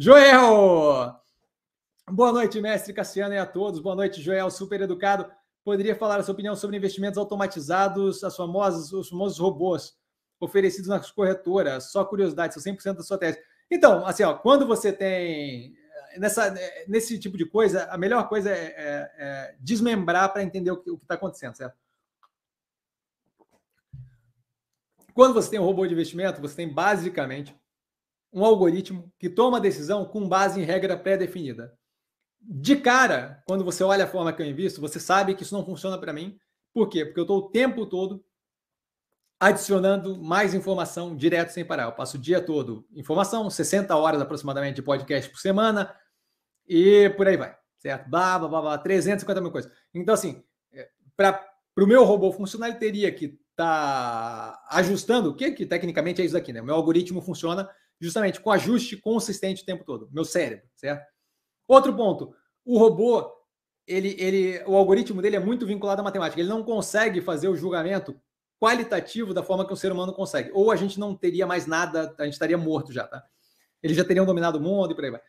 Joel! Boa noite, mestre Cassiano e a todos. Boa noite, Joel, super educado. Poderia falar a sua opinião sobre investimentos automatizados, as famosas, os famosos robôs oferecidos nas corretoras? Só curiosidade, são 100% da sua tese. Então, assim, ó, quando você tem eh, nessa, eh, nesse tipo de coisa, a melhor coisa é, é, é desmembrar para entender o que está acontecendo, certo? Quando você tem um robô de investimento, você tem basicamente um algoritmo que toma decisão com base em regra pré-definida. De cara, quando você olha a forma que eu invisto, você sabe que isso não funciona para mim. Por quê? Porque eu estou o tempo todo adicionando mais informação direto sem parar. Eu passo o dia todo informação, 60 horas aproximadamente de podcast por semana e por aí vai, certo? Blá, blá, blá, blá 350 mil coisas. Então, assim, é, para o meu robô funcionar, ele teria que estar tá ajustando o que, que tecnicamente é isso aqui, né? O meu algoritmo funciona justamente com ajuste consistente o tempo todo, meu cérebro, certo? Outro ponto, o robô, ele, ele, o algoritmo dele é muito vinculado à matemática, ele não consegue fazer o julgamento qualitativo da forma que o ser humano consegue. Ou a gente não teria mais nada, a gente estaria morto já, tá? Eles já teriam dominado o mundo e por aí vai.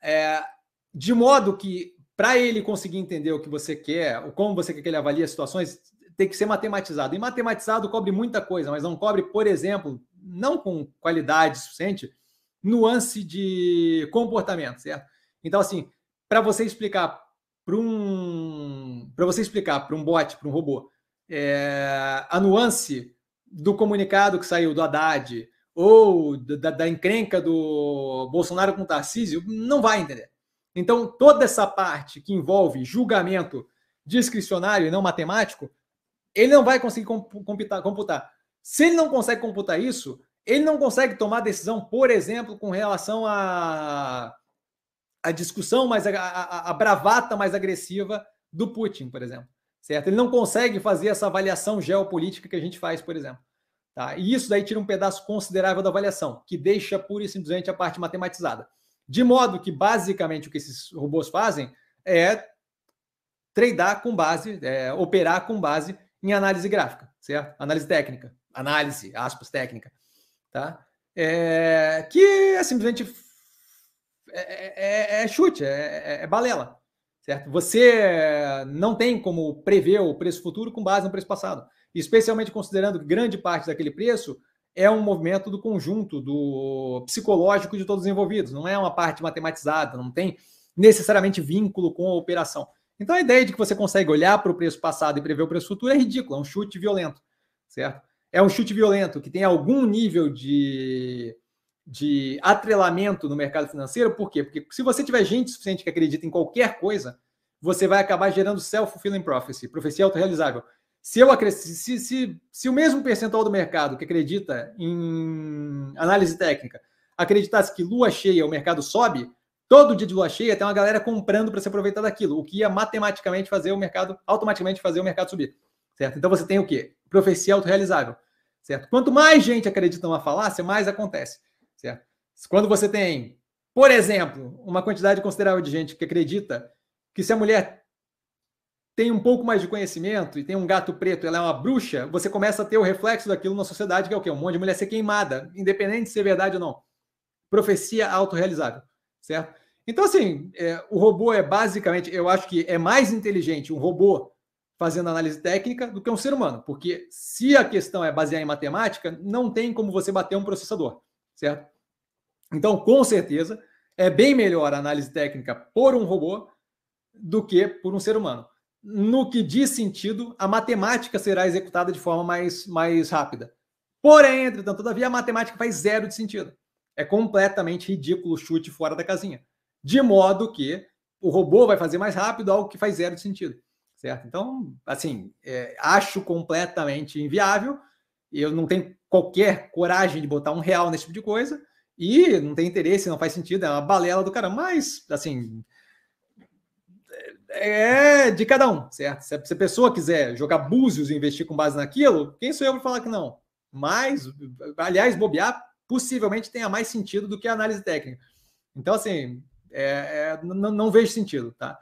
É, de modo que, para ele conseguir entender o que você quer, o como você quer que ele avalie as situações, tem que ser matematizado. E matematizado cobre muita coisa, mas não cobre, por exemplo, não com qualidade suficiente, nuance de comportamento, certo? Então, assim, para você explicar para um para você explicar para um bot, para um robô, é, a nuance do comunicado que saiu do Haddad ou da, da encrenca do Bolsonaro com o Tarcísio, não vai entender. Então, toda essa parte que envolve julgamento discricionário e não matemático, ele não vai conseguir computar. computar. Se ele não consegue computar isso, ele não consegue tomar decisão, por exemplo, com relação à a, a, discussão mais a, a, a, bravata mais agressiva do Putin, por exemplo. Certo? Ele não consegue fazer essa avaliação geopolítica que a gente faz, por exemplo. Tá? E isso daí tira um pedaço considerável da avaliação, que deixa pura e simplesmente a parte matematizada. De modo que, basicamente, o que esses robôs fazem é tradar com base, é, operar com base em análise gráfica certo? Análise técnica, análise, aspas, técnica, tá? É, que é simplesmente é, é, é, é chute, é, é, é, balela, certo? Você não tem como prever o preço futuro com base no preço passado, especialmente considerando que grande parte daquele preço é um movimento do conjunto, do psicológico de todos os envolvidos, não é uma parte matematizada, não tem necessariamente vínculo com a operação. Então a ideia de que você consegue olhar para o preço passado e prever o preço futuro é ridícula, é um chute violento, certo? É um chute violento que tem algum nível de, de atrelamento no mercado financeiro, por quê? Porque se você tiver gente suficiente que acredita em qualquer coisa, você vai acabar gerando self-fulfilling prophecy, profecia autorrealizável. Se eu acresci, se, se, se o mesmo percentual do mercado que acredita em análise técnica acreditasse que lua cheia o mercado sobe, Todo dia de lua cheia tem uma galera comprando para se aproveitar daquilo, o que ia matematicamente fazer o mercado, automaticamente fazer o mercado subir. Certo? Então você tem o quê? Profecia autorrealizável. Certo? Quanto mais gente acredita numa falácia, mais acontece. Certo? Quando você tem, por exemplo, uma quantidade considerável de gente que acredita que se a mulher tem um pouco mais de conhecimento e tem um gato preto, ela é uma bruxa, você começa a ter o reflexo daquilo na sociedade, que é o quê? Um monte de mulher ser queimada, independente de ser verdade ou não. Profecia autorrealizável certo? Então, assim, é, o robô é basicamente, eu acho que é mais inteligente um robô fazendo análise técnica do que um ser humano, porque se a questão é baseada em matemática, não tem como você bater um processador, certo? Então, com certeza, é bem melhor a análise técnica por um robô do que por um ser humano. No que diz sentido, a matemática será executada de forma mais, mais rápida. Porém, entretanto, todavia, a matemática faz zero de sentido. É completamente ridículo o chute fora da casinha. De modo que o robô vai fazer mais rápido algo que faz zero de sentido, certo? Então, assim, é, acho completamente inviável. Eu não tenho qualquer coragem de botar um real nesse tipo de coisa. E não tem interesse, não faz sentido. É uma balela do cara. Mas, assim, é, é de cada um, certo? Se a pessoa quiser jogar búzios e investir com base naquilo, quem sou eu para falar que não? Mas, aliás, bobear, possivelmente tenha mais sentido do que a análise técnica. Então, assim, é, é, não, não vejo sentido, tá?